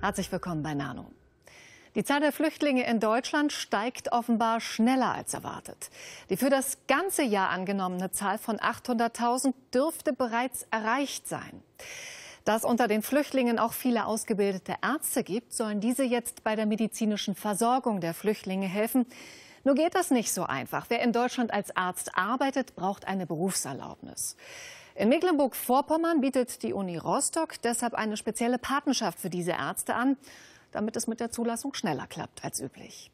Herzlich willkommen bei Nano. Die Zahl der Flüchtlinge in Deutschland steigt offenbar schneller als erwartet. Die für das ganze Jahr angenommene Zahl von 800.000 dürfte bereits erreicht sein. Da es unter den Flüchtlingen auch viele ausgebildete Ärzte gibt, sollen diese jetzt bei der medizinischen Versorgung der Flüchtlinge helfen. Nur geht das nicht so einfach. Wer in Deutschland als Arzt arbeitet, braucht eine Berufserlaubnis. In Mecklenburg-Vorpommern bietet die Uni Rostock deshalb eine spezielle Patenschaft für diese Ärzte an, damit es mit der Zulassung schneller klappt als üblich.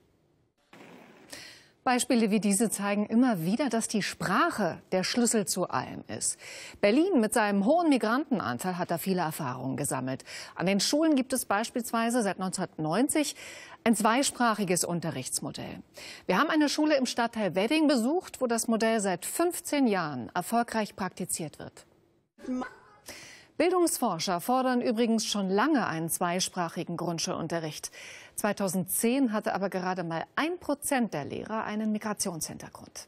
Beispiele wie diese zeigen immer wieder, dass die Sprache der Schlüssel zu allem ist. Berlin mit seinem hohen Migrantenanteil hat da viele Erfahrungen gesammelt. An den Schulen gibt es beispielsweise seit 1990 ein zweisprachiges Unterrichtsmodell. Wir haben eine Schule im Stadtteil Wedding besucht, wo das Modell seit 15 Jahren erfolgreich praktiziert wird. Bildungsforscher fordern übrigens schon lange einen zweisprachigen Grundschulunterricht. 2010 hatte aber gerade mal ein Prozent der Lehrer einen Migrationshintergrund.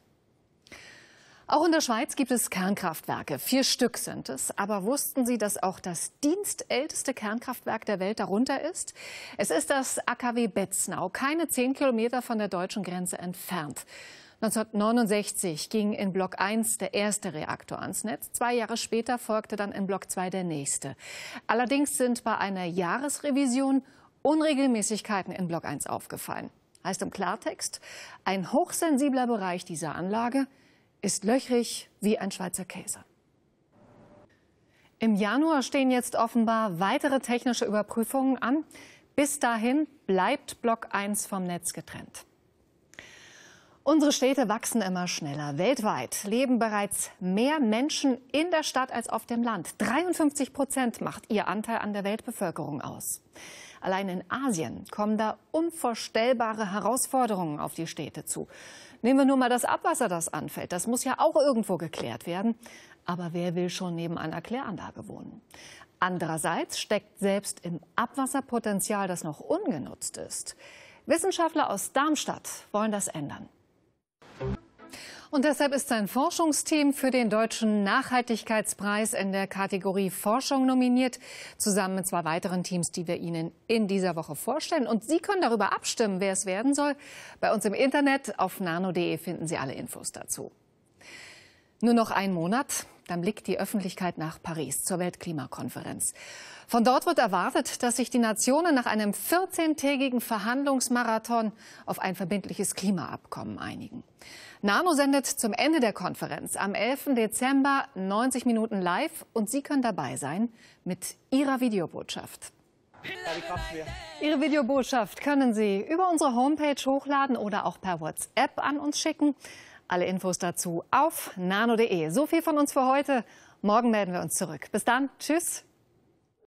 Auch in der Schweiz gibt es Kernkraftwerke. Vier Stück sind es. Aber wussten Sie, dass auch das dienstälteste Kernkraftwerk der Welt darunter ist? Es ist das AKW Betznau, keine zehn Kilometer von der deutschen Grenze entfernt. 1969 ging in Block 1 der erste Reaktor ans Netz. Zwei Jahre später folgte dann in Block 2 der nächste. Allerdings sind bei einer Jahresrevision Unregelmäßigkeiten in Block 1 aufgefallen. Heißt im Klartext, ein hochsensibler Bereich dieser Anlage ist löchrig wie ein Schweizer Käse. Im Januar stehen jetzt offenbar weitere technische Überprüfungen an. Bis dahin bleibt Block 1 vom Netz getrennt. Unsere Städte wachsen immer schneller. Weltweit leben bereits mehr Menschen in der Stadt als auf dem Land. 53 Prozent macht ihr Anteil an der Weltbevölkerung aus. Allein in Asien kommen da unvorstellbare Herausforderungen auf die Städte zu. Nehmen wir nur mal das Abwasser, das anfällt. Das muss ja auch irgendwo geklärt werden. Aber wer will schon neben einer Kläranlage wohnen? Andererseits steckt selbst im Abwasserpotenzial, das noch ungenutzt ist. Wissenschaftler aus Darmstadt wollen das ändern. Und deshalb ist sein Forschungsteam für den Deutschen Nachhaltigkeitspreis in der Kategorie Forschung nominiert, zusammen mit zwei weiteren Teams, die wir Ihnen in dieser Woche vorstellen. Und Sie können darüber abstimmen, wer es werden soll. Bei uns im Internet auf nano.de finden Sie alle Infos dazu. Nur noch ein Monat dann blickt die Öffentlichkeit nach Paris zur Weltklimakonferenz. Von dort wird erwartet, dass sich die Nationen nach einem 14-tägigen Verhandlungsmarathon auf ein verbindliches Klimaabkommen einigen. Nano sendet zum Ende der Konferenz am 11. Dezember 90 Minuten live und Sie können dabei sein mit Ihrer Videobotschaft. Ihre Videobotschaft können Sie über unsere Homepage hochladen oder auch per WhatsApp an uns schicken. Alle Infos dazu auf nano.de. So viel von uns für heute. Morgen melden wir uns zurück. Bis dann. Tschüss.